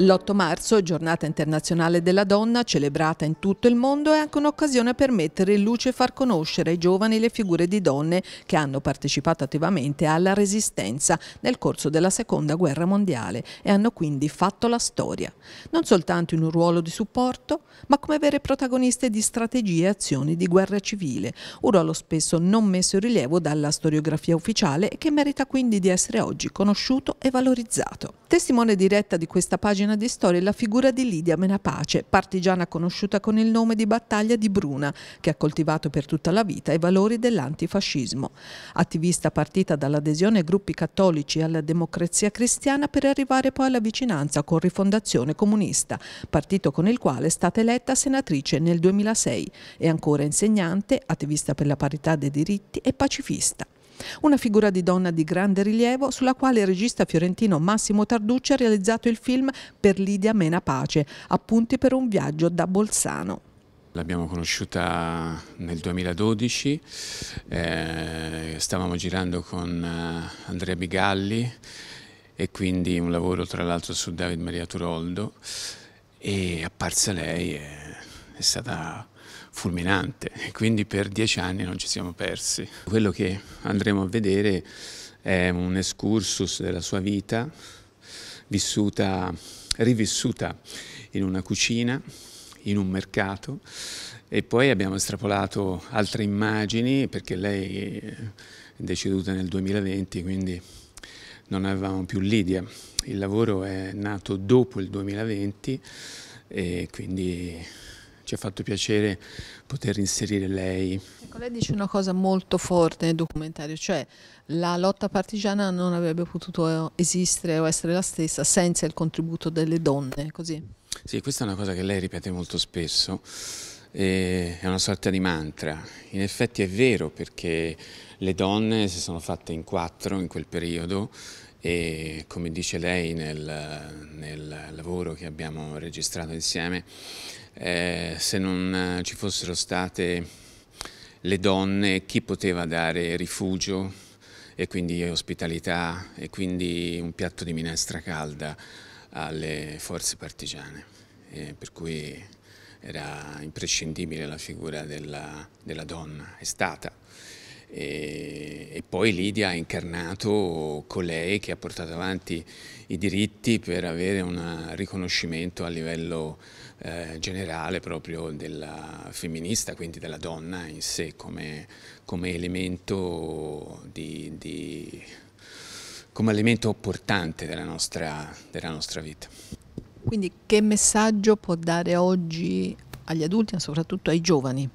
L'8 marzo, giornata internazionale della donna, celebrata in tutto il mondo, è anche un'occasione per mettere in luce e far conoscere ai giovani le figure di donne che hanno partecipato attivamente alla resistenza nel corso della Seconda Guerra Mondiale e hanno quindi fatto la storia, non soltanto in un ruolo di supporto, ma come vere protagoniste di strategie e azioni di guerra civile, un ruolo spesso non messo in rilievo dalla storiografia ufficiale e che merita quindi di essere oggi conosciuto e valorizzato. Testimone diretta di questa pagina scena di storia la figura di Lidia Menapace, partigiana conosciuta con il nome di battaglia di Bruna, che ha coltivato per tutta la vita i valori dell'antifascismo. Attivista partita dall'adesione ai gruppi cattolici e alla democrazia cristiana per arrivare poi alla vicinanza con Rifondazione Comunista, partito con il quale è stata eletta senatrice nel 2006. È ancora insegnante, attivista per la parità dei diritti e pacifista. Una figura di donna di grande rilievo sulla quale il regista fiorentino Massimo Tarducci ha realizzato il film Per Lidia Mena Pace, appunti per un viaggio da Bolzano. L'abbiamo conosciuta nel 2012, eh, stavamo girando con eh, Andrea Bigalli e quindi un lavoro tra l'altro su David Maria Turoldo e apparsa lei è, è stata fulminante, quindi per dieci anni non ci siamo persi. Quello che andremo a vedere è un excursus della sua vita, vissuta, rivissuta in una cucina, in un mercato e poi abbiamo estrapolato altre immagini perché lei è deceduta nel 2020, quindi non avevamo più Lidia. Il lavoro è nato dopo il 2020 e quindi ci ha fatto piacere poter inserire lei. Ecco, lei dice una cosa molto forte nel documentario, cioè la lotta partigiana non avrebbe potuto eh, esistere o essere la stessa senza il contributo delle donne, così? Sì, questa è una cosa che lei ripete molto spesso è una sorta di mantra. In effetti è vero perché le donne si sono fatte in quattro in quel periodo e come dice lei nel, nel lavoro che abbiamo registrato insieme, eh, se non eh, ci fossero state le donne chi poteva dare rifugio e quindi ospitalità e quindi un piatto di minestra calda alle forze partigiane. E per cui era imprescindibile la figura della, della donna, è stata. E, e, poi Lidia ha incarnato colei che ha portato avanti i diritti per avere un riconoscimento a livello eh, generale proprio della femminista, quindi della donna in sé come, come elemento di, di, come elemento portante della nostra, della nostra vita. Quindi che messaggio può dare oggi agli adulti, ma soprattutto ai giovani?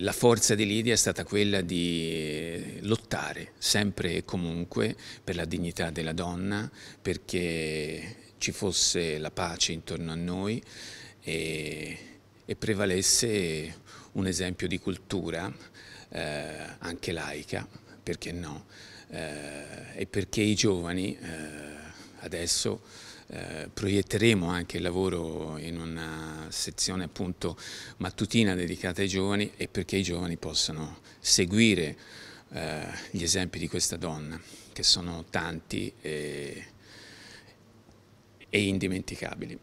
La forza di Lidia è stata quella di lottare sempre e comunque per la dignità della donna, perché ci fosse la pace intorno a noi e, e prevalesse un esempio di cultura eh, anche laica, perché no, eh, e perché i giovani eh, adesso eh, proietteremo anche il lavoro in una sezione appunto mattutina dedicata ai giovani e perché i giovani possano seguire eh, gli esempi di questa donna, che sono tanti e, e indimenticabili.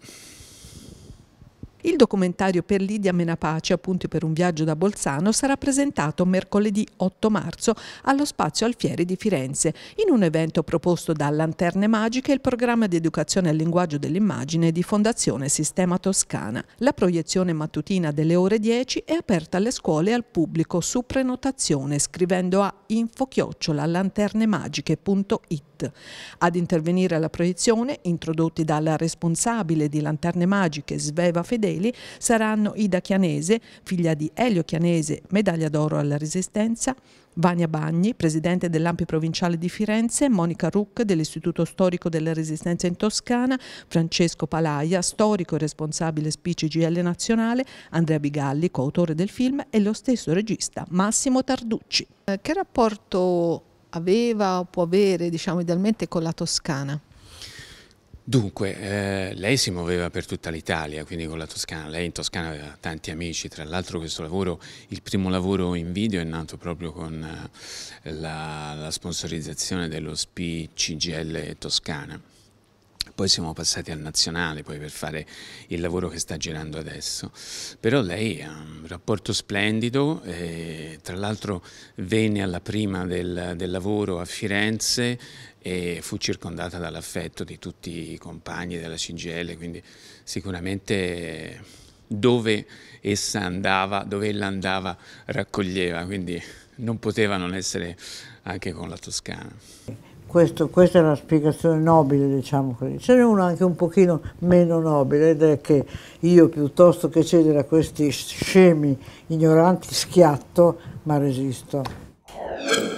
Il documentario per Lidia Menapace, appunti per un viaggio da Bolzano, sarà presentato mercoledì 8 marzo allo Spazio Alfieri di Firenze, in un evento proposto da Lanterne Magiche, il programma di educazione al linguaggio dell'immagine di Fondazione Sistema Toscana. La proiezione mattutina delle ore 10 è aperta alle scuole e al pubblico su prenotazione scrivendo a infochiocciolalanternemagiche.it. Ad intervenire alla proiezione, introdotti dalla responsabile di Lanterne Magiche Sveva Fedeli, Israeli saranno Ida Chianese, figlia di Elio Chianese, medaglia d'oro alla Resistenza, Vania Bagni, presidente dell'Ampio Provinciale di Firenze, Monica Ruck dell'Istituto Storico della Resistenza in Toscana, Francesco Palaia, storico e responsabile Spici GL Nazionale, Andrea Bigalli, coautore del film e lo stesso regista Massimo Tarducci. Eh, che rapporto aveva o può avere, diciamo, idealmente con la Toscana? Dunque, eh, lei si muoveva per tutta l'Italia, quindi con la Toscana, lei in Toscana aveva tanti amici, tra l'altro questo lavoro, il primo lavoro in video è nato proprio con eh, la, la sponsorizzazione dello SPI CGL Toscana poi siamo passati al nazionale poi per fare il lavoro che sta girando adesso. Però lei ha un rapporto splendido, eh, tra l'altro venne alla prima del, del lavoro a Firenze e fu circondata dall'affetto di tutti i compagni della CGL, quindi sicuramente dove essa andava, dove ella andava, raccoglieva, quindi non poteva non essere anche con la Toscana questo, questa è la spiegazione nobile, diciamo così. Ce n'è una anche un pochino meno nobile ed è che io piuttosto che cedere a questi scemi ignoranti schiatto, ma resisto.